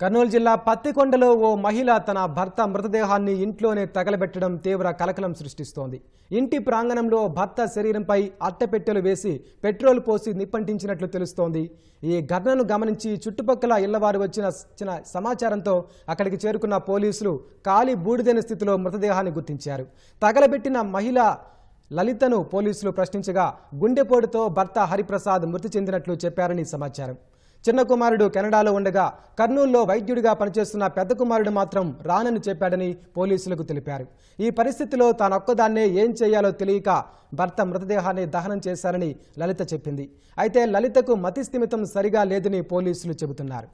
కర్నూలు జిల్లా పత్తికొండలో ఓ మహిళ తన భర్త మృతదేహాన్ని ఇంట్లోనే తగలబెట్టడం తీవ్ర కలకలం సృష్టిస్తోంది ఇంటి ప్రాంగణంలో భర్త శరీరంపై అట్టపెట్టెలు వేసి పెట్రోల్ పోసి నిప్పంటించినట్లు తెలుస్తోంది ఈ ఘటనను గమనించి చుట్టుపక్కల ఇళ్లవారు వచ్చిన సమాచారంతో అక్కడికి చేరుకున్న పోలీసులు కాలి బూడిదైన స్థితిలో మృతదేహాన్ని గుర్తించారు తగలబెట్టిన మహిళ లలితను పోలీసులు ప్రశ్నించగా గుండెపోటుతో భర్త హరిప్రసాద్ మృతి చెందినట్లు చెప్పారని సమాచారం చిన్న కుమారుడు కెనడాలో ఉండగా కర్నూలులో వైద్యుడిగా పనిచేస్తున్న పెద్ద కుమారుడు మాత్రం రానని చెప్పాడని పోలీసులకు తెలిపారు ఈ పరిస్థితిలో తానొక్కదాన్నే ఏం చేయాలో తెలియక భర్త మృతదేహాన్ని దహనం చేశారని లలిత చెప్పింది అయితే లలితకు స్థిమితం సరిగా లేదని పోలీసులు చెబుతున్నారు